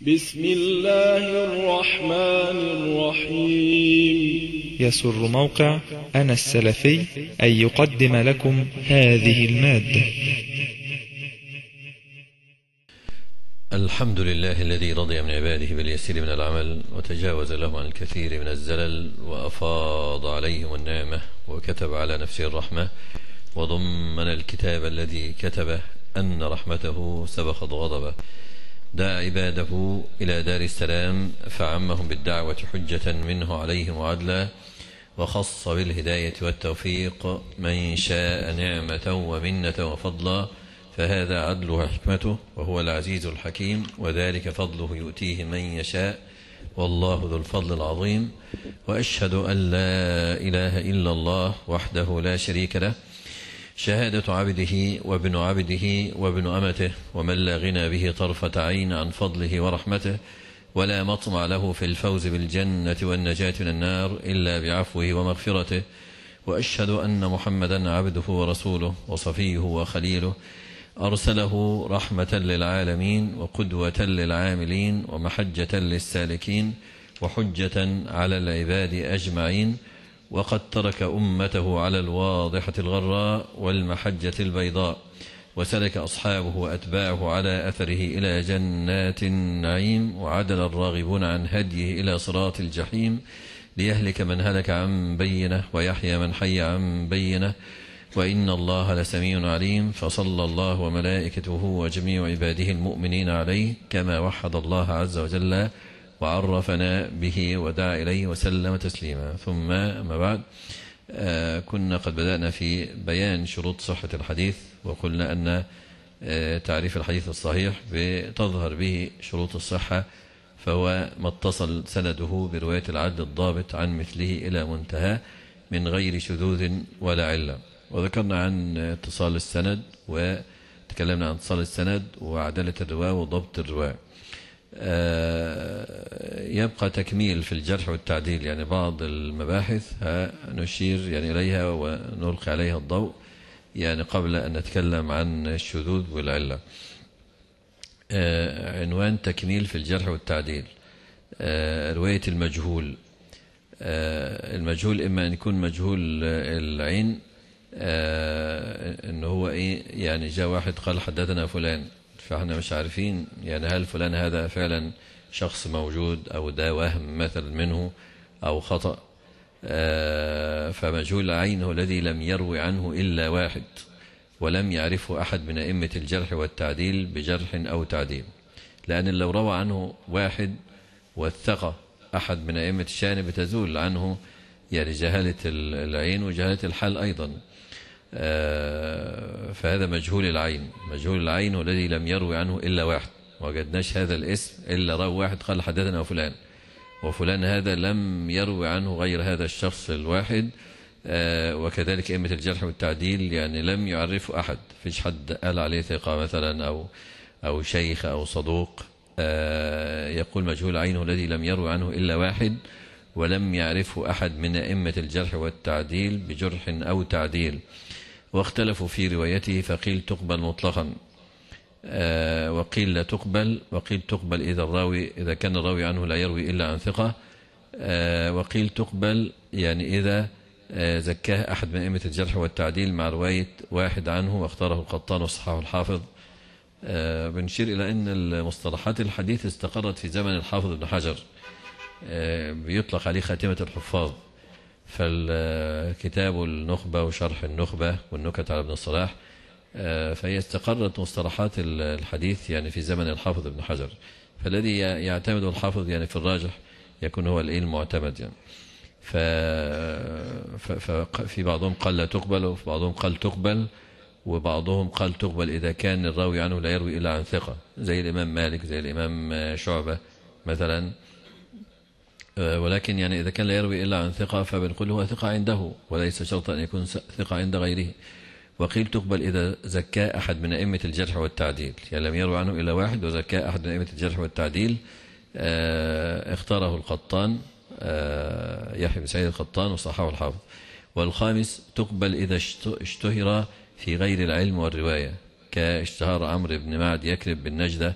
بسم الله الرحمن الرحيم يسر موقع أنا السلفي أن يقدم لكم هذه المادة الحمد لله الذي رضي من عباده باليسير من العمل وتجاوز له عن الكثير من الزلل وأفاض عليهم النعمة وكتب على نفسه الرحمة وضمن الكتاب الذي كتبه أن رحمته سبقت غضبه دعا عباده إلى دار السلام فعمهم بالدعوة حجة منه عليهم وعدلا وخص بالهداية والتوفيق من شاء نعمة ومنة وفضلا فهذا عدله وحكمته وهو العزيز الحكيم وذلك فضله يؤتيه من يشاء والله ذو الفضل العظيم وأشهد أن لا إله إلا الله وحده لا شريك له شهادة عبده وابن عبده وابن أمته ومن لا غنى به طرفة عين عن فضله ورحمته ولا مطمع له في الفوز بالجنة والنجاة من النار إلا بعفوه ومغفرته وأشهد أن محمدا عبده ورسوله وصفيه وخليله أرسله رحمة للعالمين وقدوة للعاملين ومحجة للسالكين وحجة على العباد أجمعين وقد ترك أمته على الواضحة الغراء والمحجة البيضاء وسلك أصحابه وأتباعه على أثره إلى جنات النعيم وعدل الراغبون عن هديه إلى صراط الجحيم ليهلك من هلك عن بينه ويحيى من حي عن بينه وإن الله لسميع عليم فصلى الله وملائكته وجميع عباده المؤمنين عليه كما وحد الله عز وجل وعرفنا به ودعا إليه وسلم تسليما ثم ما بعد آه، كنا قد بدأنا في بيان شروط صحة الحديث وقلنا أن آه، تعريف الحديث الصحيح بتظهر به شروط الصحة فهو ما اتصل سنده برواية العدل الضابط عن مثله إلى منتهى من غير شذوذ ولا علة وذكرنا عن اتصال السند وتكلمنا عن اتصال السند وعدالة الرواة وضبط الرواة آه، يبقى تكميل في الجرح والتعديل يعني بعض المباحث نشير يعني إليها ونلقي عليها الضوء يعني قبل أن نتكلم عن الشذوذ والعلة آه، عنوان تكميل في الجرح والتعديل آه، رواية المجهول آه، المجهول إما أن يكون مجهول العين إن هو إيه يعني جاء واحد قال حدثنا فلان فاحنا مش عارفين يعني هل فلان هذا فعلا شخص موجود أو ده وهم مثل منه أو خطأ آه، فمجهول العين هو الذي لم يروي عنه إلا واحد ولم يعرفه أحد من أئمة الجرح والتعديل بجرح أو تعديل لأن لو روى عنه واحد وثق أحد من أئمة الشأن بتزول عنه يعني جهالة العين وجهالة الحال أيضا آه، فهذا مجهول العين مجهول العين الذي لم يروي عنه إلا واحد وجدناش هذا الاسم إلا راوا واحد قال حدثنا فلان وفلان هذا لم يروي عنه غير هذا الشخص الواحد آه، وكذلك أئمة الجرح والتعديل يعني لم يعرفه أحد فيش حد قال عليه ثقة مثلا أو أو شيخ أو صدوق آه، يقول مجهول عينه الذي لم يروي عنه إلا واحد ولم يعرفه أحد من أئمة الجرح والتعديل بجرح أو تعديل واختلفوا في روايته فقيل تقبل مطلقا آه، وقيل لا تقبل وقيل تقبل إذا الراوي إذا كان الراوي عنه لا يروي إلا عن ثقة آه، وقيل تقبل يعني إذا آه، زكاه أحد من أئمة الجرح والتعديل مع رواية واحد عنه واختاره القطان وصححه الحافظ بنشير إلى أن المصطلحات الحديث استقرت في زمن الحافظ ابن حجر بيطلق عليه خاتمة الحفاظ فالكتاب النخبة وشرح النخبة والنكت على ابن الصلاح آه، فهي استقرت مصطلحات الحديث يعني في زمن الحافظ ابن حجر فالذي يعتمد الحافظ يعني في الراجح يكون هو الإيه المعتمد يعني ف... ففي بعضهم قال لا تقبل وفي بعضهم قال تقبل وبعضهم قال تقبل إذا كان الراوي عنه لا يروي إلا عن ثقة زي الإمام مالك زي الإمام آه، شعبة مثلا آه، ولكن يعني إذا كان لا يروي إلا عن ثقة فبنقول هو ثقة عنده وليس شرطا أن يكون ثقة عند غيره وقيل تقبل إذا زكى أحد من أئمة الجرح والتعديل يعني لم يروى عنه إلا واحد وزكى أحد من أئمة الجرح والتعديل آه، اختاره القطان آه، يحيى بن سعيد القطان وصححه الحافظ والخامس تقبل إذا اشتهر في غير العلم والرواية كاشتهار عمرو بن معد يكرب بالنجدة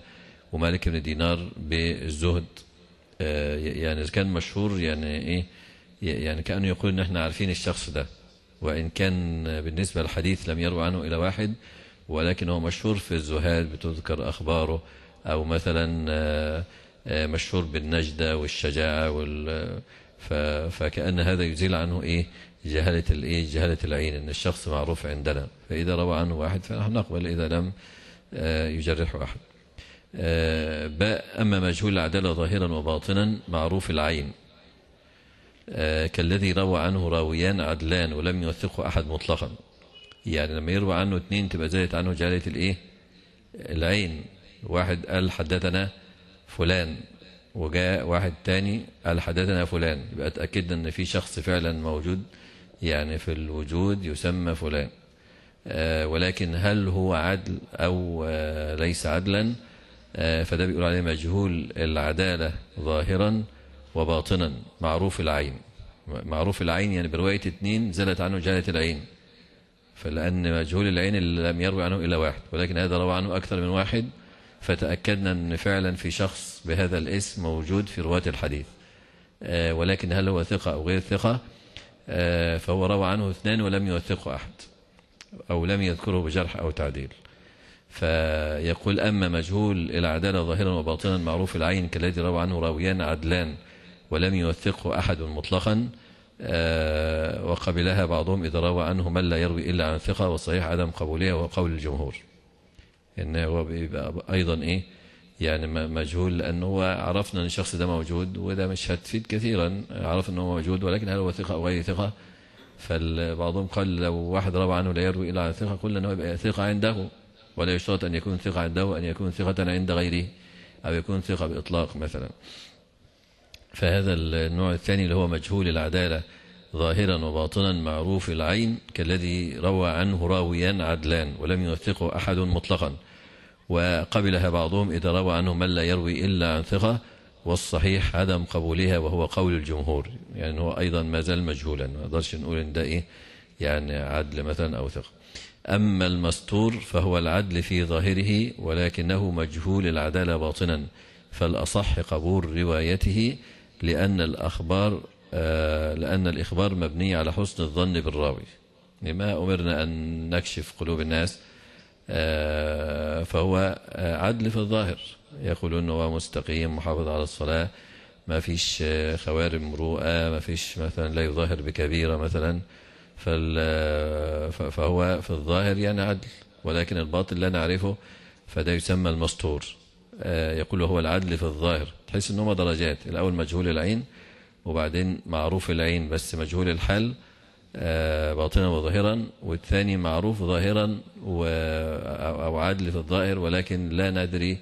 ومالك بن دينار بالزهد آه، يعني إذا كان مشهور يعني إيه يعني كأنه يقول إن إحنا عارفين الشخص ده وإن كان بالنسبة للحديث لم يروى عنه إلى واحد ولكن هو مشهور في الزهاد بتذكر أخباره أو مثلا آه، آه، مشهور بالنجدة والشجاعة وال فكأن هذا يزيل عنه إيه جهالة الإيه جهالة العين إن الشخص معروف عندنا فإذا روى عنه واحد فنحن نقبل إذا لم آه، يجرحه أحد باء أما مجهول العدالة ظاهرا وباطنا معروف العين آه، كالذي روى عنه راويان عدلان ولم يوثقه أحد مطلقا يعني لما يروى عنه اثنين تبقى زادت عنه جلالة الايه العين واحد قال حدثنا فلان وجاء واحد تاني قال حدثنا فلان يبقى تأكد ان في شخص فعلا موجود يعني في الوجود يسمى فلان آه، ولكن هل هو عدل او آه، ليس عدلا فده بيقول عليه مجهول العدالة ظاهرا وباطنا معروف العين معروف العين يعني برواية اثنين زلت عنه جهلة العين فلأن مجهول العين لم يروي عنه إلا واحد ولكن هذا روى عنه أكثر من واحد فتأكدنا أن فعلا في شخص بهذا الاسم موجود في رواة الحديث آه ولكن هل هو ثقة أو غير ثقة آه فهو روى عنه اثنان ولم يوثقه أحد أو لم يذكره بجرح أو تعديل فيقول أما مجهول العدالة ظاهرا وباطنا معروف العين كالذي روى عنه راويان عدلان ولم يوثقه أحد مطلقا آه، وقبلها بعضهم إذا روى عنه من لا يروي إلا عن ثقة وصحيح عدم قبولها وقول الجمهور إن هو بيبقى أيضا إيه يعني مجهول لأنه عرفنا أن الشخص ده موجود وده مش هتفيد كثيرا عرفنا أنه موجود ولكن هل هو ثقة أو غير ثقة فبعضهم قال لو واحد روى عنه لا يروي إلا عن ثقة قلنا أنه يبقى ثقة عنده ولا يشترط أن يكون ثقة عنده أن يكون ثقة عند غيره أو يكون ثقة بإطلاق مثلا فهذا النوع الثاني اللي هو مجهول العدالة ظاهرا وباطنا معروف العين كالذي روى عنه راويان عدلان ولم يوثقه أحد مطلقا وقبلها بعضهم إذا روى عنه من لا يروي إلا عن ثقة والصحيح عدم قبولها وهو قول الجمهور يعني هو أيضا ما زال مجهولا ما نقدرش نقول إن ده إيه يعني عدل مثلا أو ثقة أما المستور فهو العدل في ظاهره ولكنه مجهول العدالة باطنا فالأصح قبول روايته لأن الأخبار آه، لأن الإخبار مبني على حسن الظن بالراوي لما أمرنا أن نكشف قلوب الناس آه، فهو آه، عدل في الظاهر يقولون هو مستقيم محافظ على الصلاة ما فيش خوارم مروءة ما فيش مثلا لا يظاهر بكبيرة مثلا فهو في الظاهر يعني عدل ولكن الباطل لا نعرفه فده يسمى المستور آه، يقول وهو العدل في الظاهر تحس ان هما درجات الاول مجهول العين وبعدين معروف العين بس مجهول الحال آه، باطنا وظاهرا والثاني معروف ظاهرا او عدل في الظاهر ولكن لا ندري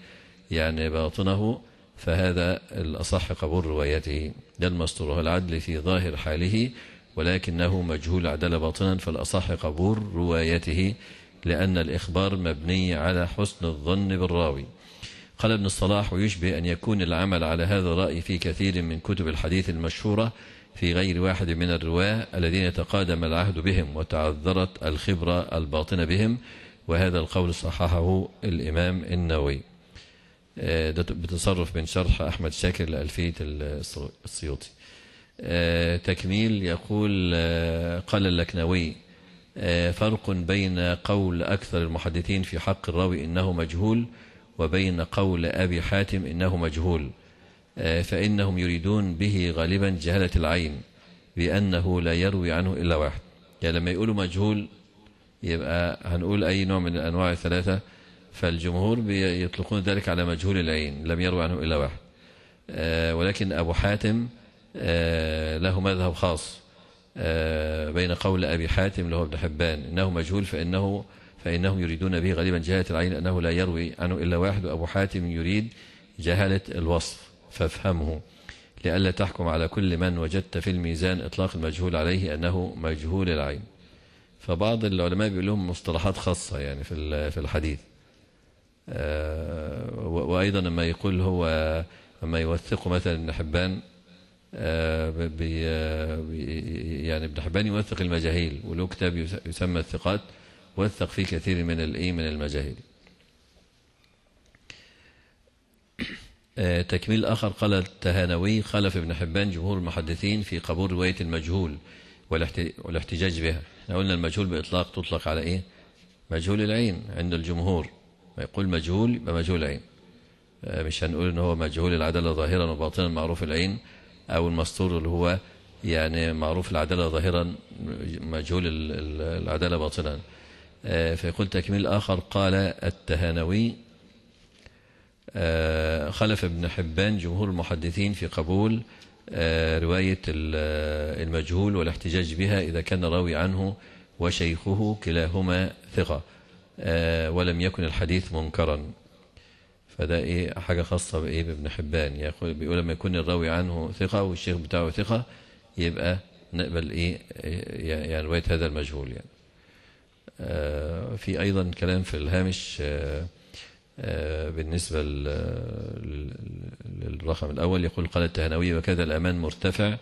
يعني باطنه فهذا الأصح قبول روايته ده المستور هو العدل في ظاهر حاله ولكنه مجهول عدل باطنا فالأصح قبول روايته لأن الإخبار مبني على حسن الظن بالراوي قال ابن الصلاح ويشبه أن يكون العمل على هذا الرأي في كثير من كتب الحديث المشهورة في غير واحد من الرواة الذين تقادم العهد بهم وتعذرت الخبرة الباطنة بهم وهذا القول صححه الإمام النووي آه، ده بتصرف من شرح أحمد شاكر لألفية السيوطي آه، تكميل يقول آه، قال اللكنوي فرق بين قول أكثر المحدثين في حق الراوي إنه مجهول وبين قول أبي حاتم إنه مجهول آه، فإنهم يريدون به غالبا جهلة العين بأنه لا يروي عنه إلا واحد يعني لما يقولوا مجهول يبقى هنقول أي نوع من الأنواع الثلاثة فالجمهور يطلقون ذلك على مجهول العين لم يروي عنه إلا واحد آه، ولكن أبو حاتم آه، له مذهب خاص بين قول أبي حاتم له ابن حبان إنه مجهول فإنه فإنهم يريدون به غالبا جهالة العين أنه لا يروي عنه إلا واحد وأبو حاتم يريد جهالة الوصف فافهمه لئلا تحكم على كل من وجدت في الميزان إطلاق المجهول عليه أنه مجهول العين فبعض العلماء بيقول لهم مصطلحات خاصة يعني في في الحديث آه، وأيضا لما يقول هو لما يوثق مثلا ابن حبان آه، آه، يعني ابن حبان يوثق المجاهيل وله كتاب يسمى الثقات وثق في كثير من الايه من المجاهد آه، تكميل آخر قال التهانوي خلف ابن حبان جمهور المحدثين في قبول رواية المجهول والاحتجاج بها احنا قلنا المجهول بإطلاق تطلق على إيه مجهول العين عند الجمهور ما يقول مجهول يبقى مجهول العين آه، مش هنقول ان هو مجهول العدالة ظاهرا وباطنا معروف العين أو المستور اللي هو يعني معروف العدالة ظاهرا مجهول العدالة باطنا آه، فيقول تكميل آخر قال التهانوي آه، خلف ابن حبان جمهور المحدثين في قبول آه، رواية المجهول والاحتجاج بها إذا كان راوي عنه وشيخه كلاهما ثقة ولم يكن الحديث منكرا فده إيه حاجة خاصة بإيه بابن حبان بيقول لما يكون الراوي عنه ثقة والشيخ بتاعه ثقة يبقى نقبل إيه, إيه، يعني رواية هذا المجهول يعني آه، في أيضا كلام في الهامش آه، آه، بالنسبة للرقم الأول يقول قال التهنوي وكذا الأمان مرتفع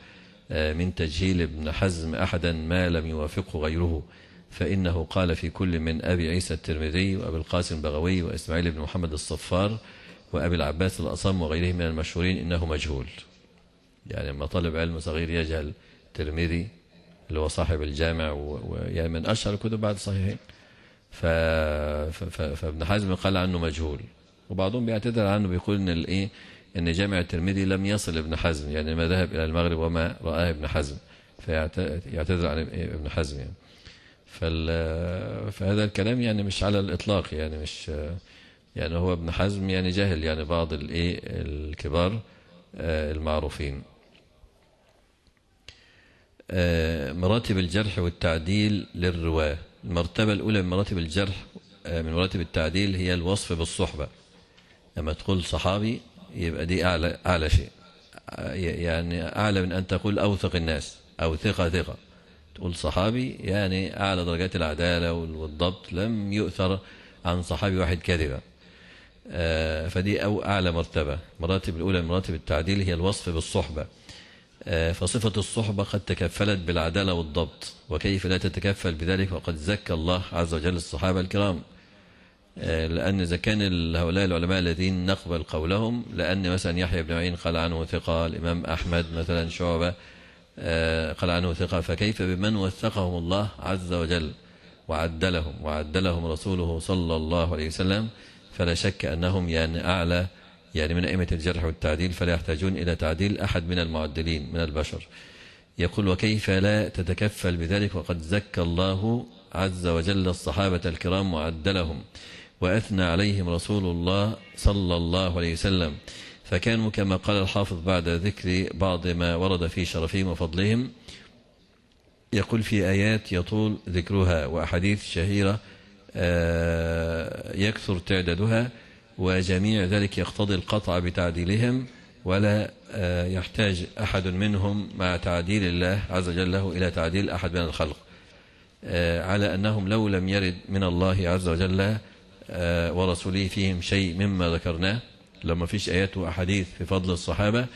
من تجهيل ابن حزم أحدا ما لم يوافقه غيره فإنه قال في كل من أبي عيسى الترمذي وأبي القاسم البغوي وإسماعيل بن محمد الصفار وأبي العباس الأصم وغيره من المشهورين إنه مجهول يعني لما طالب علم صغير يجهل الترمذي اللي هو صاحب الجامع ويعني من أشهر الكتب بعد الصحيحين ف... ف... فابن حزم قال عنه مجهول وبعضهم بيعتذر عنه بيقول ان الايه ان جامع الترمذي لم يصل ابن حزم يعني ما ذهب الى المغرب وما رآه ابن حزم فيعتذر عن ابن حزم يعني فال... فهذا الكلام يعني مش على الاطلاق يعني مش يعني هو ابن حزم يعني جهل يعني بعض الايه الكبار آه، المعروفين آه، مراتب الجرح والتعديل للرواة المرتبة الأولى من مراتب الجرح آه، من مراتب التعديل هي الوصف بالصحبة لما تقول صحابي يبقى دي أعلى, أعلى شيء آه، يعني أعلى من أن تقول أوثق الناس أو ثقة ثقة تقول صحابي يعني أعلى درجات العدالة والضبط لم يؤثر عن صحابي واحد كذبا فدي أو أعلى مرتبة مراتب الأولى من مراتب التعديل هي الوصف بالصحبة آه، فصفة الصحبة قد تكفلت بالعدالة والضبط وكيف لا تتكفل بذلك وقد زكى الله عز وجل الصحابة الكرام آه، لأن إذا كان هؤلاء العلماء الذين نقبل قولهم لأن مثلا يحيى بن معين قال عنه ثقة الإمام أحمد مثلا شعبة آه، قال عنه ثقة فكيف بمن وثقهم الله عز وجل وعدلهم وعدلهم رسوله صلى الله عليه وسلم فلا شك أنهم يعني أعلى يعني من أئمة الجرح والتعديل فلا يحتاجون إلى تعديل أحد من المعدلين من البشر يقول وكيف لا تتكفل بذلك وقد زكى الله عز وجل الصحابة الكرام وعدلهم وأثنى عليهم رسول الله صلى الله عليه وسلم فكانوا كما قال الحافظ بعد ذكر بعض ما ورد في شرفهم وفضلهم يقول في آيات يطول ذكرها وأحاديث شهيرة آه، يكثر تعدادها وجميع ذلك يقتضي القطع بتعديلهم ولا آه، يحتاج أحد منهم مع تعديل الله عز وجل له إلى تعديل أحد من الخلق آه، على أنهم لو لم يرد من الله عز وجل آه، ورسوله فيهم شيء مما ذكرناه لما فيش آيات وأحاديث في فضل الصحابة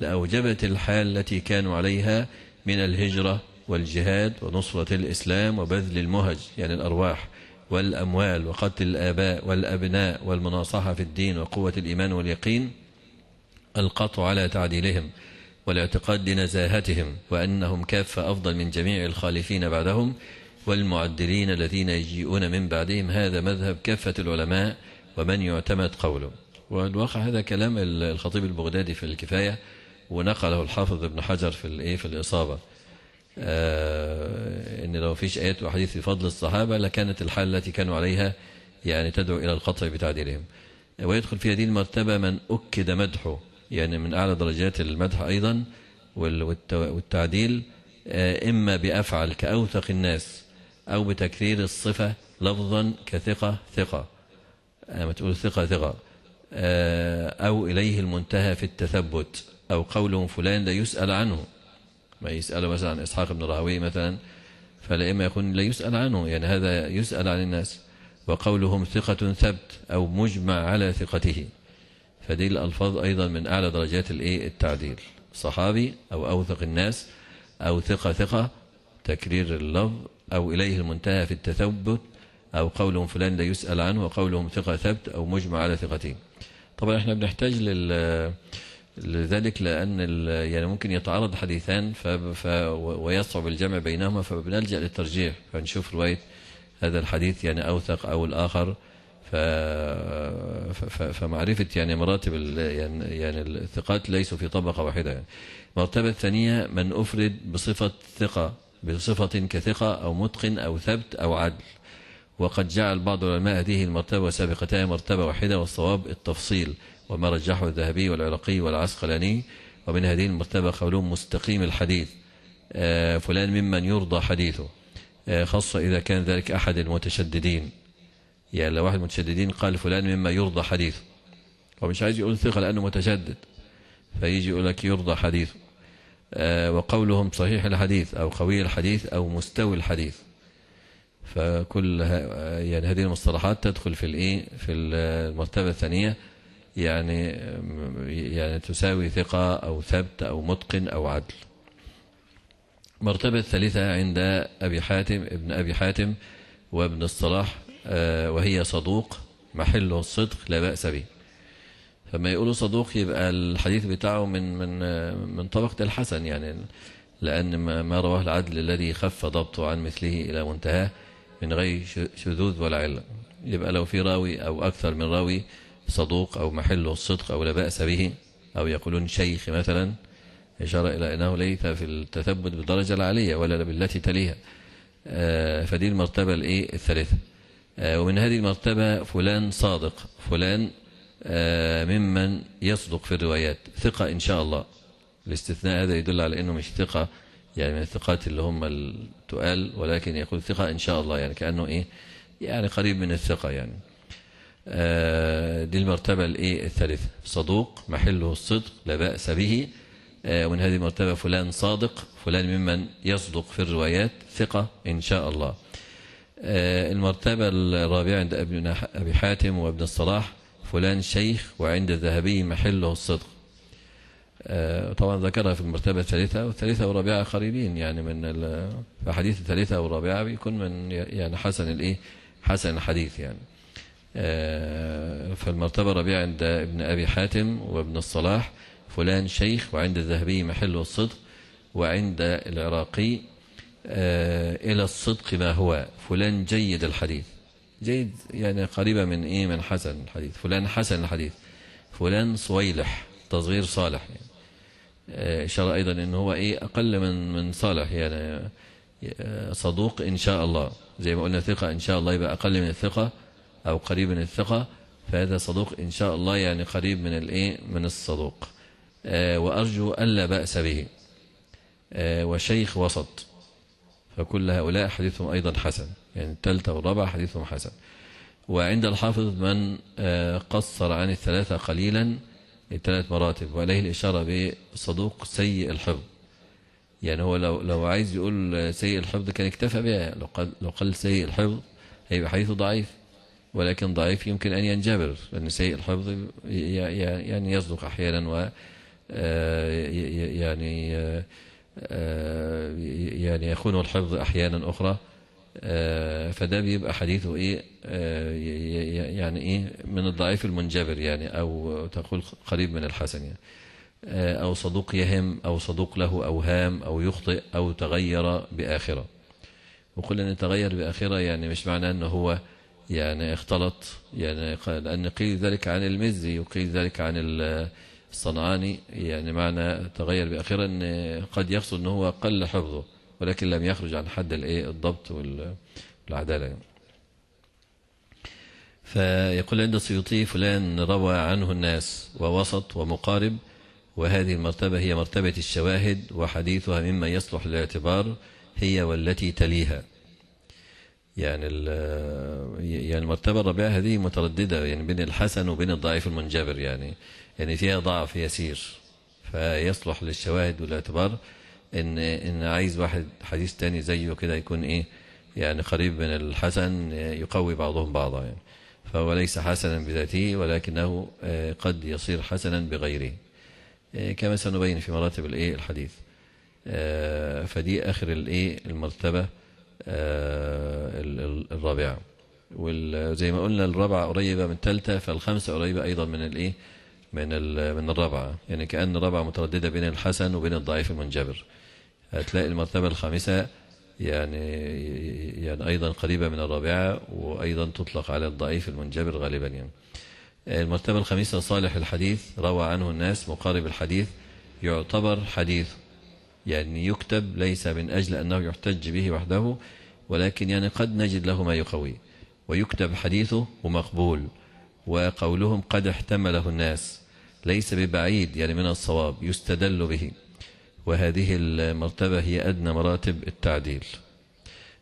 لأوجبت الحال التي كانوا عليها من الهجرة والجهاد ونصرة الإسلام وبذل المهج يعني الأرواح والأموال وقتل الآباء والأبناء والمناصحة في الدين وقوة الإيمان واليقين القطع على تعديلهم والاعتقاد لنزاهتهم وأنهم كافة أفضل من جميع الخالفين بعدهم والمعدلين الذين يجيئون من بعدهم هذا مذهب كافة العلماء ومن يعتمد قوله والواقع هذا كلام الخطيب البغدادي في الكفاية ونقله الحافظ ابن حجر في الإيه في الإصابة آه ان لو فيش ايات وحديث في فضل الصحابه لكانت الحال التي كانوا عليها يعني تدعو الى القطع بتعديلهم ويدخل في هذه المرتبه من اكد مدحه يعني من اعلى درجات المدح ايضا والتعديل آه اما بافعل كاوثق الناس او بتكرير الصفه لفظا كثقه ثقه آه، ما تقول ثقه ثقه آه او اليه المنتهى في التثبت او قول فلان لا يسال عنه ما يسأل مثلا عن إسحاق بن راهوي مثلا فالأئمة يقول لا يسأل عنه يعني هذا يسأل عن الناس وقولهم ثقة ثبت أو مجمع على ثقته فدي الألفاظ أيضا من أعلى درجات الإيه التعديل صحابي أو أوثق الناس أو ثقة ثقة تكرير اللفظ أو إليه المنتهى في التثبت أو قولهم فلان لا يسأل عنه وقولهم ثقة ثبت أو مجمع على ثقته طبعا احنا بنحتاج لل لذلك لأن يعني ممكن يتعارض حديثان ف... ويصعب الجمع بينهما فبنلجأ للترجيح فنشوف رواية هذا الحديث يعني أوثق أو الآخر ف... فمعرفة يعني مراتب يعني... يعني الثقات ليسوا في طبقة واحدة يعني. المرتبه الثانيه من أفرد بصفة ثقة بصفة كثقة أو متقن أو ثبت أو عدل وقد جعل بعض العلماء هذه المرتبة وسابقتها مرتبة واحدة والصواب التفصيل وما رجحه الذهبي والعراقي والعسقلاني ومن هذه المرتبة قولهم مستقيم الحديث آه، فلان ممن يرضى حديثه آه، خاصة إذا كان ذلك أحد المتشددين يعني لو واحد متشددين قال فلان مما يرضى حديثه ومش عايز يقول ثقة لأنه متشدد فيجي يقول لك يرضى حديثه آه، وقولهم صحيح الحديث أو قوي الحديث أو مستوي الحديث فكل يعني هذه المصطلحات تدخل في الايه في المرتبه الثانيه يعني يعني تساوي ثقة أو ثبت أو متقن أو عدل مرتبة ثالثة عند أبي حاتم ابن أبي حاتم وابن الصلاح آه، وهي صدوق محله الصدق لا بأس به فما يقولوا صدوق يبقى الحديث بتاعه من من من طبقة الحسن يعني لأن ما رواه العدل الذي خف ضبطه عن مثله إلى منتهاه من غير شذوذ ولا علة يبقى لو في راوي أو أكثر من راوي صدوق أو محله الصدق أو لا بأس به أو يقولون شيخ مثلا إشارة إلى أنه ليس في التثبت بالدرجة العالية ولا بالتي تليها آه، فدي المرتبة الإيه الثالثة آه، ومن هذه المرتبة فلان صادق فلان آه، ممن يصدق في الروايات ثقة إن شاء الله الاستثناء هذا يدل على أنه مش ثقة يعني من الثقات اللي هم التقال ولكن يقول ثقة إن شاء الله يعني كأنه إيه يعني قريب من الثقة يعني دي آه، المرتبة الايه الثالثة صدوق محله الصدق لا بأس به آه، ومن هذه المرتبة فلان صادق فلان ممن يصدق في الروايات ثقة إن شاء الله آه، المرتبة الرابعة عند ابن أبي حاتم وابن الصلاح فلان شيخ وعند الذهبي محله الصدق طبعا ذكرها في المرتبة الثالثة والثالثة والرابعة قريبين يعني من حديث الثالثة والرابعة بيكون من يعني حسن الايه حسن الحديث يعني آه، فالمرتبة الرابعة عند ابن أبي حاتم وابن الصلاح فلان شيخ وعند الذهبي محل الصدق وعند العراقي آه، إلى الصدق ما هو فلان جيد الحديث جيد يعني قريبة من إيه من حسن الحديث فلان حسن الحديث فلان صويلح تصغير صالح يعني آه، إشارة أيضا إن هو إيه أقل من من صالح يعني صدوق إن شاء الله زي ما قلنا ثقة إن شاء الله يبقى أقل من الثقة أو قريب من الثقة فهذا صدوق إن شاء الله يعني قريب من الإيه من الصدوق آه، وأرجو ألا بأس به آه، وشيخ وسط فكل هؤلاء حديثهم أيضا حسن يعني الثالثة والرابعة حديثهم حسن وعند الحافظ من آه، قصر عن الثلاثة قليلا الثلاث مراتب وعليه الإشارة بصدوق سيء الحفظ يعني هو لو لو عايز يقول سيء الحفظ كان اكتفى بها لو قال, لو قال سيء الحفظ هيبقى حديثه ضعيف ولكن ضعيف يمكن أن ينجبر لأن سيء الحفظ يعني يصدق أحيانا و آه، يعني آه، آه، يعني يخونه الحفظ أحيانا أخرى فده بيبقى حديثه إيه يعني إيه من الضعيف المنجبر يعني أو تقول قريب من الحسن يعني أو صدوق يهم أو صدوق له أوهام أو يخطئ أو تغير بآخرة وقلنا أن تغير بآخرة يعني مش معناه أنه هو يعني اختلط يعني لأن قيل ذلك عن المزي وقيل ذلك عن الصنعاني يعني معنى تغير بأخيرا قد يقصد أنه هو قل حفظه ولكن لم يخرج عن حد الايه الضبط والعدالة يعني. فيقول عند السيوطي فلان روى عنه الناس ووسط ومقارب وهذه المرتبة هي مرتبة الشواهد وحديثها مما يصلح للاعتبار هي والتي تليها يعني يعني المرتبة الرابعة هذه مترددة يعني بين الحسن وبين الضعيف المنجبر يعني يعني فيها ضعف يسير فيصلح للشواهد والاعتبار ان ان عايز واحد حديث تاني زيه كده يكون ايه يعني قريب من الحسن يقوي بعضهم بعضا يعني فهو ليس حسنا بذاته ولكنه آه، قد يصير حسنا بغيره آه، كما سنبين في مراتب الايه الحديث آه، فدي اخر الايه المرتبه آه، الرابعة وزي ما قلنا الرابعة قريبة من الثالثة فالخمسة قريبة أيضا من الإيه من من الرابعة يعني كأن الرابعة مترددة بين الحسن وبين الضعيف المنجبر هتلاقي المرتبة الخامسة يعني يعني أيضا قريبة من الرابعة وأيضا تطلق على الضعيف المنجبر غالبا يعني المرتبة الخامسة صالح الحديث روى عنه الناس مقارب الحديث يعتبر حديث يعني يكتب ليس من أجل أنه يحتج به وحده ولكن يعني قد نجد له ما يقوي ويكتب حديثه ومقبول وقولهم قد احتمله الناس ليس ببعيد يعني من الصواب يستدل به وهذه المرتبة هي أدنى مراتب التعديل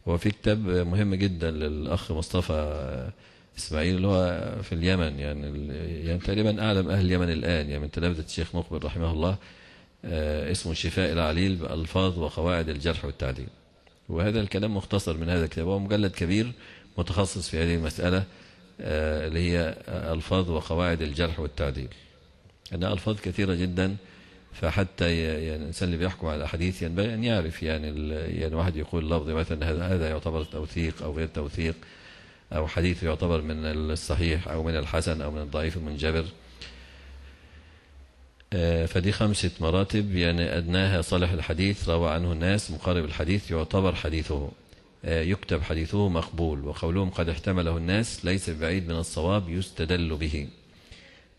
وفي كتاب مهم جدا للأخ مصطفى إسماعيل اللي هو في اليمن يعني, يعني تقريبا أعلم أهل اليمن الآن يعني من تلامذة الشيخ مقبل رحمه الله آه، اسمه الشفاء العليل بألفاظ وقواعد الجرح والتعديل وهذا الكلام مختصر من هذا الكتاب هو مجلد كبير متخصص في هذه المسألة آه، اللي هي ألفاظ وقواعد الجرح والتعديل أنها ألفاظ كثيرة جدا فحتى يعني الإنسان اللي بيحكم على الأحاديث ينبغي أن يعرف يعني يعني واحد يقول لفظ مثلا هذا يعتبر توثيق أو غير توثيق أو حديث يعتبر من الصحيح أو من الحسن أو من الضعيف من آه، فدي خمسة مراتب يعني أدناها صالح الحديث روى عنه الناس مقارب الحديث يعتبر حديثه آه، يكتب حديثه مقبول وقولهم قد احتمله الناس ليس بعيد من الصواب يستدل به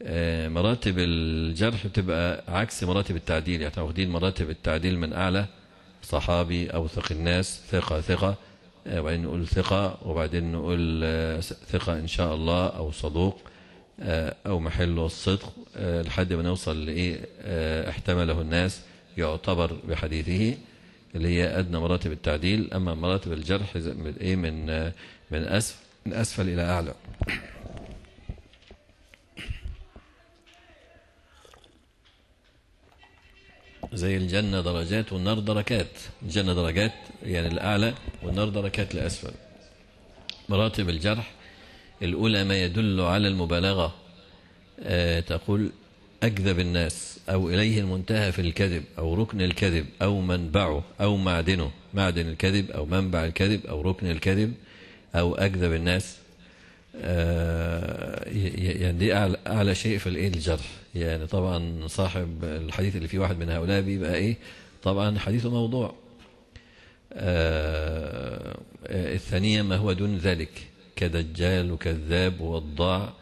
آه، مراتب الجرح بتبقى عكس مراتب التعديل يعني واخدين مراتب التعديل من أعلى صحابي أوثق الناس ثقة ثقة وبعدين نقول ثقة وبعدين نقول ثقة إن شاء الله أو صدوق آه، أو محله الصدق آه، لحد ما نوصل لإيه آه، احتمله الناس يعتبر بحديثه اللي هي أدنى مراتب التعديل أما مراتب الجرح من إيه من من أسفل من أسفل إلى أعلى زي الجنة درجات والنار دركات الجنة درجات يعني الأعلى والنار دركات لأسفل مراتب الجرح الأولى ما يدل على المبالغة آه، تقول أكذب الناس أو إليه المنتهى في الكذب أو ركن الكذب أو منبعه أو معدنه معدن الكذب أو منبع الكذب أو ركن الكذب أو أكذب الناس آه، يعني دي أعلى, أعلى شيء في الإيه الجرح يعني طبعا صاحب الحديث اللي فيه واحد من هؤلاء بيبقى إيه طبعا حديثه موضوع آه، الثانية ما هو دون ذلك كدجال وكذاب ووضاع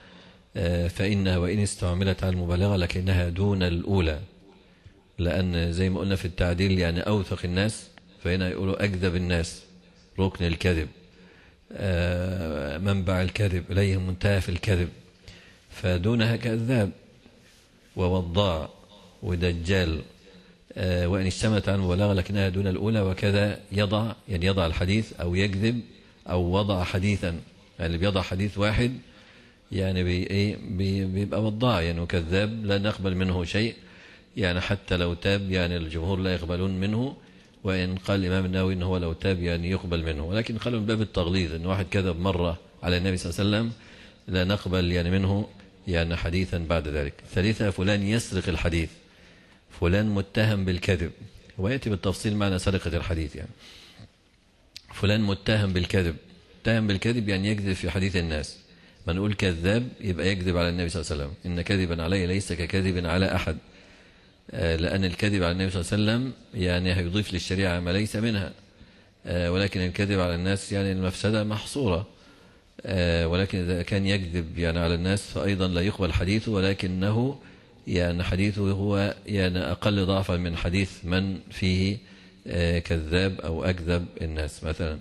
آه، فإنها وإن استعملت على المبالغة لكنها دون الأولى لأن زي ما قلنا في التعديل يعني أوثق الناس فهنا يقولوا أكذب الناس ركن الكذب آه، منبع الكذب إليه منتهى في الكذب فدونها كذاب ووضاع ودجال آه، وإن اجتمعت عن مبالغة لكنها دون الأولى وكذا يضع يعني يضع الحديث أو يكذب أو وضع حديثا اللي بيضع حديث واحد يعني بي ايه بي بيبقى وضاع يعني كذاب لا نقبل منه شيء يعني حتى لو تاب يعني الجمهور لا يقبلون منه وإن قال الإمام النووي إن هو لو تاب يعني يقبل منه ولكن قالوا من باب التغليظ إن واحد كذب مرة على النبي صلى الله عليه وسلم لا نقبل يعني منه يعني حديثا بعد ذلك ثالثا فلان يسرق الحديث فلان متهم بالكذب ويأتي بالتفصيل معنى سرقة الحديث يعني فلان متهم بالكذب متهم بالكذب يعني يكذب في حديث الناس ما نقول كذاب يبقى يكذب على النبي صلى الله عليه وسلم إن كذبا علي ليس ككذب على أحد آه، لأن الكذب على النبي صلى الله عليه وسلم يعني هيضيف للشريعة ما ليس منها آه، ولكن الكذب على الناس يعني المفسدة محصورة آه، ولكن إذا كان يكذب يعني على الناس فأيضا لا يقبل حديثه ولكنه يعني حديثه هو يعني أقل ضعفا من حديث من فيه كذاب أو أكذب الناس مثلا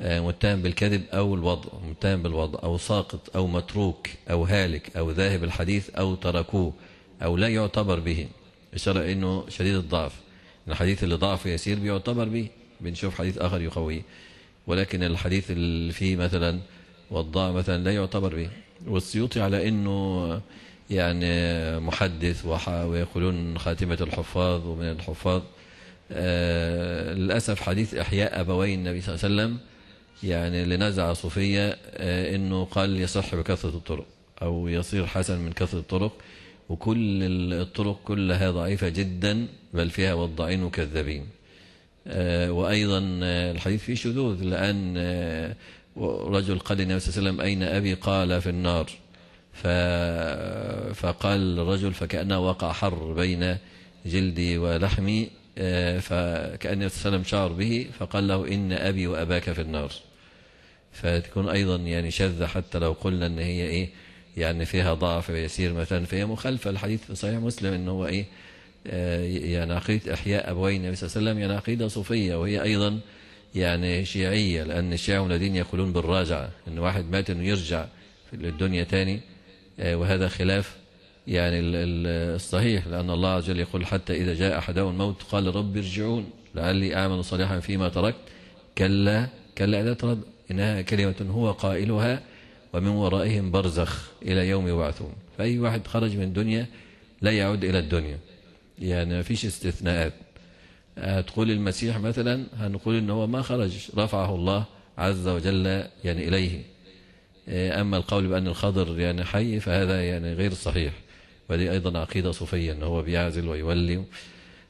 آه، متهم بالكذب أو الوضع متهم بالوضع أو ساقط أو متروك أو هالك أو ذاهب الحديث أو تركوه أو لا يعتبر به إشارة أنه شديد الضعف الحديث اللي ضعفه يسير بيعتبر به بنشوف حديث آخر يقويه ولكن الحديث اللي فيه مثلا والضاع مثلا لا يعتبر به والسيوطي على أنه يعني محدث ويقولون خاتمة الحفاظ ومن الحفاظ آه، للأسف حديث إحياء أبوي النبي صلى الله عليه وسلم يعني لنزعة صوفية آه، أنه قال يصح بكثرة الطرق أو يصير حسن من كثرة الطرق وكل الطرق كلها ضعيفة جدا بل فيها وضعين وكذابين آه، وأيضا آه، الحديث فيه شذوذ لأن رجل قال للنبي صلى الله عليه وسلم أين أبي قال في النار فقال الرجل فكأنه وقع حر بين جلدي ولحمي فكأن النبي صلى الله عليه وسلم شعر به فقال له إن أبي وأباك في النار فتكون أيضا يعني شاذة حتى لو قلنا أن هي إيه يعني فيها ضعف يسير مثلا فهي مخالفة الحديث في صحيح مسلم أن هو إيه آه، يعني عقيدة إحياء أبوي النبي صلى الله عليه وسلم يعني عقيدة صوفية وهي أيضا يعني شيعية لأن الشيعة الذين يقولون بالراجعة أن واحد مات أنه يرجع للدنيا تاني آه، وهذا خلاف يعني الصحيح لأن الله عز وجل يقول حتى إذا جاء أحدهم الموت قال رب ارجعون لعلي أعمل صالحا فيما تركت كلا كلا إذا ترد إنها كلمة هو قائلها ومن ورائهم برزخ إلى يوم يبعثون فأي واحد خرج من الدنيا لا يعود إلى الدنيا يعني ما فيش استثناءات هتقول المسيح مثلا هنقول إن هو ما خرج رفعه الله عز وجل يعني إليه أما القول بأن الخضر يعني حي فهذا يعني غير صحيح ودي أيضا عقيدة صوفية أن هو بيعزل ويولي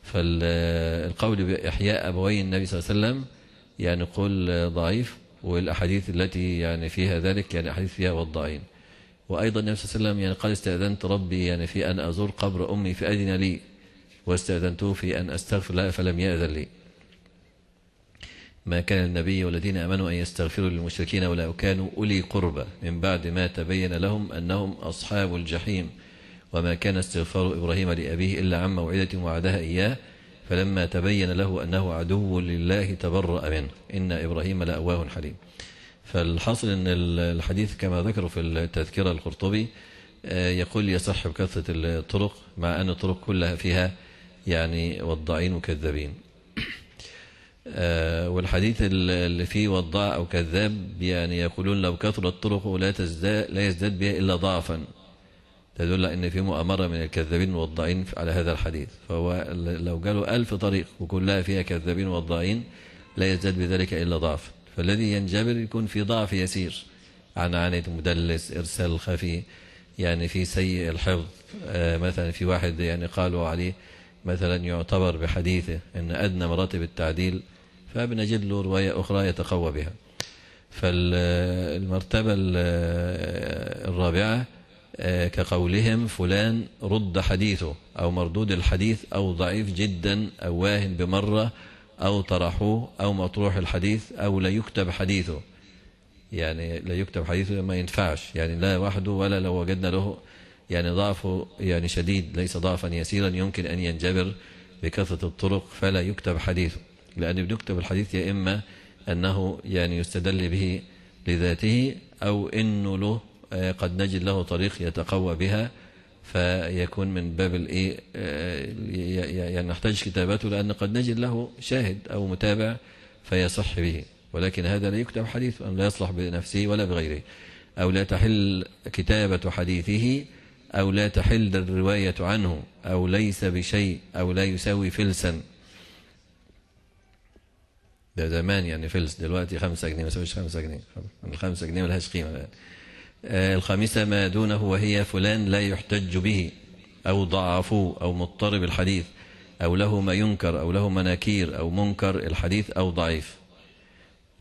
فالقول بإحياء أبوي النبي صلى الله عليه وسلم يعني قول ضعيف والأحاديث التي يعني فيها ذلك يعني أحاديث فيها وضعين وأيضا النبي صلى الله عليه وسلم يعني قال استأذنت ربي يعني في أن أزور قبر أمي فأذن لي واستأذنته في أن أستغفر لها فلم يأذن لي ما كان النبي والذين آمنوا أن يستغفروا للمشركين ولو كانوا أولي قربى من بعد ما تبين لهم أنهم أصحاب الجحيم وما كان استغفار إبراهيم لأبيه إلا عن موعدة وعدها إياه فلما تبين له أنه عدو لله تبرأ منه إن إبراهيم لأواه حليم فالحاصل أن الحديث كما ذكروا في التذكرة القرطبي آه، يقول يصح بكثرة الطرق مع أن الطرق كلها فيها يعني وضعين وكذابين آه، والحديث اللي فيه وضاع أو كذاب يعني يقولون لو كثرت طرقه لا, تزداد لا يزداد بها إلا ضعفا تدل أن في مؤامرة من الكذابين والضائعين على هذا الحديث فهو لو قالوا ألف طريق وكلها فيها كذابين والضائعين لا يزداد بذلك إلا ضعف فالذي ينجبر يكون في ضعف يسير عن عنة مدلس إرسال خفي يعني في سيء الحفظ آه مثلا في واحد يعني قالوا عليه مثلا يعتبر بحديثه أن أدنى مراتب التعديل فبنجد له رواية أخرى يتقوى بها فالمرتبة آه، الرابعة آه، كقولهم فلان رد حديثه أو مردود الحديث أو ضعيف جدا أو واهن بمرة أو طرحوه أو مطروح الحديث أو لا يكتب حديثه يعني لا يكتب حديثه ما ينفعش يعني لا وحده ولا لو وجدنا له يعني ضعفه يعني شديد ليس ضعفا يسيرا يمكن أن ينجبر بكثرة الطرق فلا يكتب حديثه لأن يكتب الحديث يا إما أنه يعني يستدل به لذاته أو إنه له قد نجد له طريق يتقوى بها فيكون من باب الايه آه، يعني نحتاج كتابته لان قد نجد له شاهد او متابع فيصح به ولكن هذا لا يكتب حديث لا يصلح بنفسه ولا بغيره أو لا تحل كتابة حديثه أو لا تحل الرواية عنه أو ليس بشيء أو لا يساوي فلسا ده زمان يعني فلس دلوقتي 5 جنيه ما يساويش 5 جنيه 5 جنيه ملهاش قيمة يعني. آه، الخامسة ما دونه وهي فلان لا يحتج به أو ضعفوه أو مضطرب الحديث أو له ما ينكر أو له مناكير أو منكر الحديث أو ضعيف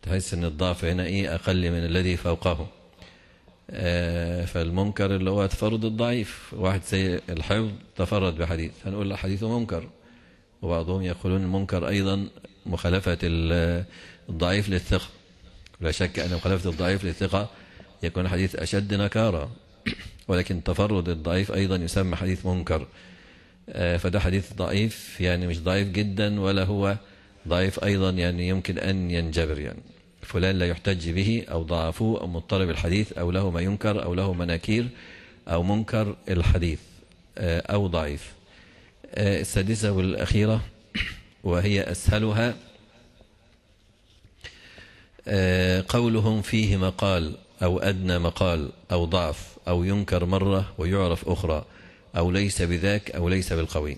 تحس أن الضعف هنا إيه أقل من الذي فوقه آه، فالمنكر اللي هو تفرد الضعيف واحد سيء الحفظ تفرد بحديث هنقول له حديثه منكر وبعضهم يقولون المنكر أيضا مخالفة الضعيف للثقة لا شك أن مخالفة الضعيف للثقة يكون حديث أشد نكارة ولكن تفرد الضعيف أيضا يسمى حديث منكر آه، فده حديث ضعيف يعني مش ضعيف جدا ولا هو ضعيف أيضا يعني يمكن أن ينجبر يعني فلان لا يحتج به أو ضعفوه أو مضطرب الحديث أو له ما ينكر أو له مناكير أو منكر الحديث آه، أو ضعيف آه، السادسة والأخيرة وهي أسهلها قولهم فيه مقال أو أدنى مقال أو ضعف أو ينكر مرة ويعرف أخرى أو ليس بذاك أو ليس بالقوي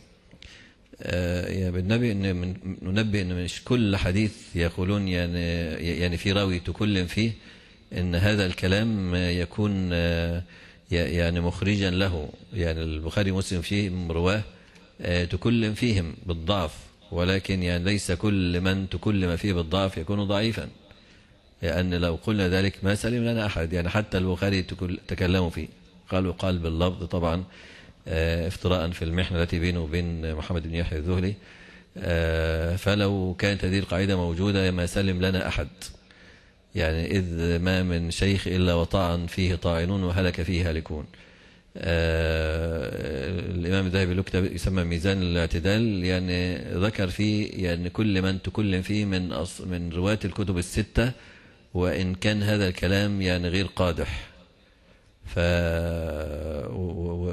آه، يا بالنبي ان ننبه ان مش كل حديث يقولون يعني يعني في راوي تكلم فيه ان هذا الكلام يكون آه، يعني مخرجا له يعني البخاري ومسلم فيهم رواه آه، تكلم فيهم بالضعف ولكن يعني ليس كل من تكلم فيه بالضعف يكون ضعيفا لأن لو قلنا ذلك ما سلم لنا أحد يعني حتى البخاري تكلموا فيه قالوا قال باللفظ طبعا آه، افتراء في المحنة التي بينه وبين محمد بن يحيى الذهلي آه، فلو كانت هذه القاعدة موجودة ما سلم لنا أحد يعني إذ ما من شيخ إلا وطعن فيه طاعنون وهلك فيه هالكون آه، الإمام الذهبي له كتاب يسمى ميزان الاعتدال يعني ذكر فيه يعني كل من تكلم فيه من من رواة الكتب الستة وإن كان هذا الكلام يعني غير قادح ف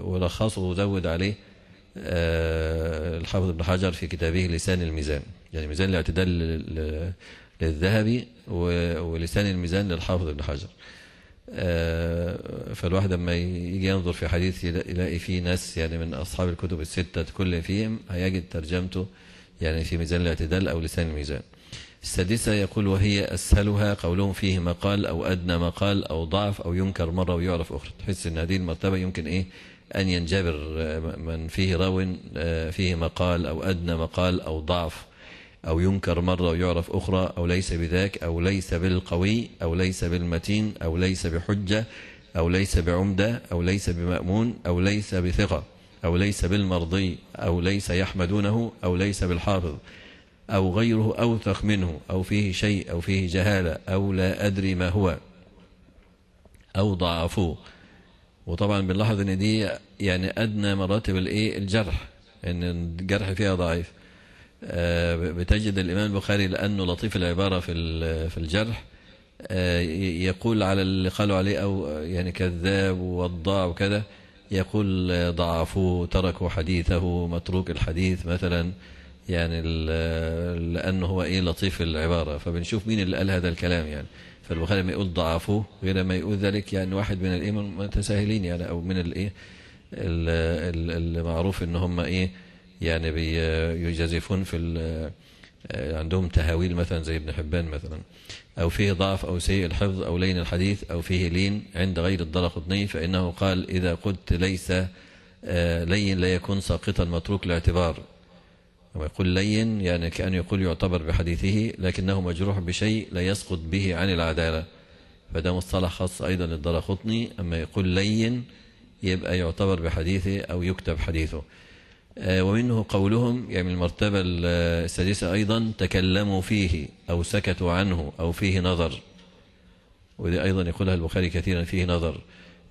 ولخصه وزود عليه آه، الحافظ ابن حجر في كتابه لسان الميزان يعني ميزان الاعتدال للذهبي ولسان الميزان للحافظ ابن حجر آه، فالواحد لما يجي ينظر في حديث يلاقي فيه ناس يعني من أصحاب الكتب الستة كل فيهم هيجد ترجمته يعني في ميزان الاعتدال أو لسان الميزان السادسة يقول وهي أسهلها قولهم فيه مقال أو أدنى مقال أو ضعف أو ينكر مرة ويعرف أخرى تحس أن هذه المرتبة يمكن إيه أن ينجبر من فيه راو فيه مقال أو أدنى مقال أو ضعف أو ينكر مرة ويعرف أخرى أو ليس بذاك أو ليس بالقوي أو ليس بالمتين أو ليس بحجة أو ليس بعمدة أو ليس بمأمون أو ليس بثقة أو ليس بالمرضي أو ليس يحمدونه أو ليس بالحافظ أو غيره أوثق منه أو فيه شيء أو فيه جهالة أو لا أدري ما هو أو ضعفوه وطبعا بنلاحظ ان دي يعني ادنى مراتب الايه الجرح ان الجرح فيها ضعيف آه، بتجد الامام البخاري لانه لطيف العباره في في الجرح آه، يقول على اللي قالوا عليه او يعني كذاب ووضاع وكذا يقول آه، ضعفوا تركوا حديثه متروك الحديث مثلا يعني لأنه هو إيه لطيف العبارة فبنشوف مين اللي قال هذا الكلام يعني فالبخاري ما يقول ضعفوه غير لما يقول ذلك يعني واحد من الإيه متساهلين يعني أو من الإيه المعروف إن هم إيه يعني بيجازفون في عندهم تهاويل مثلا زي ابن حبان مثلا أو فيه ضعف أو سيء الحفظ أو لين الحديث أو فيه لين عند غير الدرقطني فإنه قال إذا قلت ليس آه، لين لا يكون ساقطا متروك الاعتبار ويقول لين يعني كأن يقول يعتبر بحديثه لكنه مجروح بشيء لا يسقط به عن العدالة فده مصطلح خاص أيضا خطني أما يقول لين يبقى يعتبر بحديثه أو يكتب حديثه آه، ومنه قولهم يعني من المرتبة السادسة أيضا تكلموا فيه أو سكتوا عنه أو فيه نظر وده أيضا يقولها البخاري كثيرا فيه نظر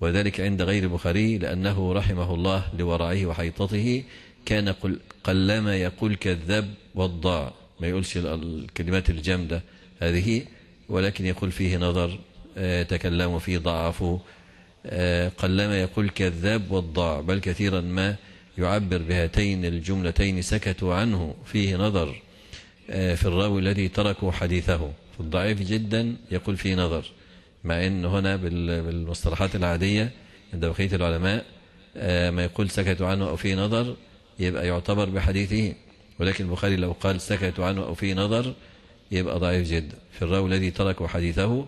وذلك عند غير البخاري لأنه رحمه الله لورعه وحيطته كان قل قلما يقول كذاب وضاع ما يقولش الكلمات الجامدة هذه ولكن يقول فيه نظر آه، تكلموا فيه ضعفوا آه، قلما يقول كذاب وضاع بل كثيرا ما يعبر بهاتين الجملتين سكتوا عنه فيه نظر آه، في الراوي الذي تركوا حديثه في الضعيف جدا يقول فيه نظر مع أن هنا بالمصطلحات العادية عند بقية العلماء ما يقول سكتوا عنه أو فيه نظر يبقى يعتبر بحديثه ولكن البخاري لو قال سكت عنه أو فيه نظر يبقى ضعيف جدا في الراوي الذي تركوا حديثه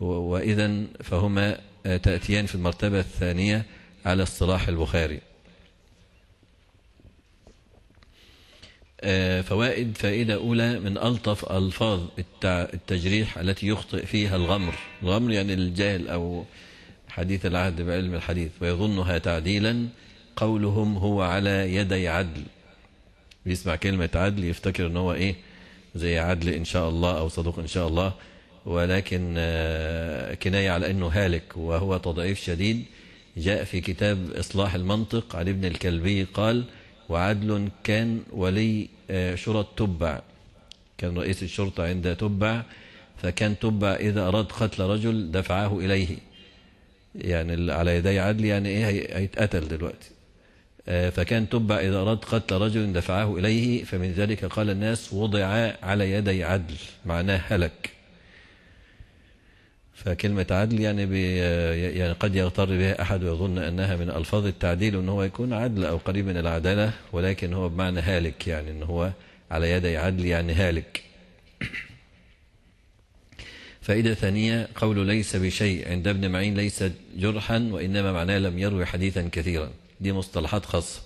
وإذا فهما آه، تأتيان في المرتبة الثانية على اصطلاح البخاري آه، فوائد فائدة أولى من ألطف ألفاظ التجريح التي يخطئ فيها الغمر الغمر يعني الجهل أو حديث العهد بعلم الحديث ويظنها تعديلا قولهم هو على يدي عدل بيسمع كلمة عدل يفتكر ان هو ايه زي عدل ان شاء الله او صدوق ان شاء الله ولكن آه، كناية على انه هالك وهو تضعيف شديد جاء في كتاب اصلاح المنطق عن ابن الكلبي قال وعدل كان ولي آه، شرط تبع كان رئيس الشرطة عند تبع فكان تبع إذا أراد قتل رجل دفعه إليه يعني على يدي عدل يعني إيه هيتقتل دلوقتي آه، فكان تبع إذا أراد قتل رجل دفعه إليه فمن ذلك قال الناس وضع على يدي عدل معناه هلك فكلمة عدل يعني, بي آه، يعني قد يغتر بها أحد ويظن أنها من ألفاظ التعديل أنه هو يكون عدل أو قريب من العدالة ولكن هو بمعنى هالك يعني أن هو على يدي عدل يعني هالك فائدة ثانية قول ليس بشيء عند ابن معين ليس جرحا وإنما معناه لم يروي حديثا كثيرا دي مصطلحات خاصة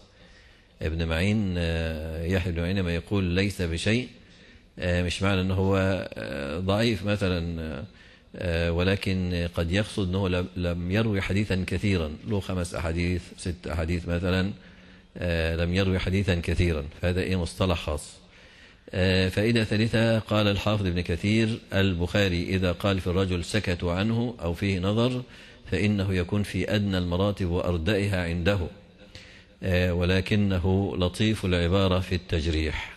ابن معين آه، يحيى بن معين ما يقول ليس بشيء آه، مش معنى ان هو آه، ضعيف مثلا ولكن قد يقصد انه لم يروي حديثا كثيرا له خمس احاديث ست احاديث مثلا لم يروي حديثا كثيرا فهذا ايه مصطلح خاص فإذا ثالثة قال الحافظ ابن كثير البخاري إذا قال في الرجل سكتوا عنه أو فيه نظر فإنه يكون في أدنى المراتب وأردئها عنده آه، ولكنه لطيف العبارة في التجريح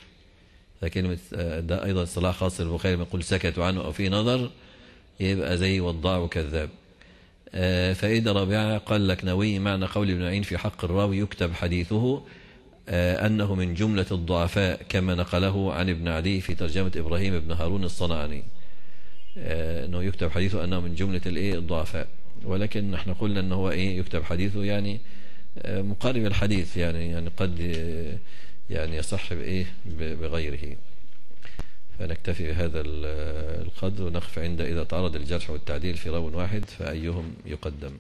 فكلمة آه، ده أيضا صلاح خاص للبخاري يقول سكتوا عنه أو في نظر يبقى زي وضاع وكذاب آه، فإذا رابعة قال لك نوي معنى قول ابن عين في حق الراوي يكتب حديثه أنه من جملة الضعفاء كما نقله عن ابن عدي في ترجمة إبراهيم بن هارون الصنعاني أنه يكتب حديثه أنه من جملة الضعفاء ولكن نحن قلنا أنه هو إيه يكتب حديثه يعني آه، مقارب الحديث يعني يعني قد آه، يعني يصح بإيه بغيره فنكتفي بهذا آه، القدر ونقف عند إذا تعرض الجرح والتعديل في رو واحد فأيهم يقدم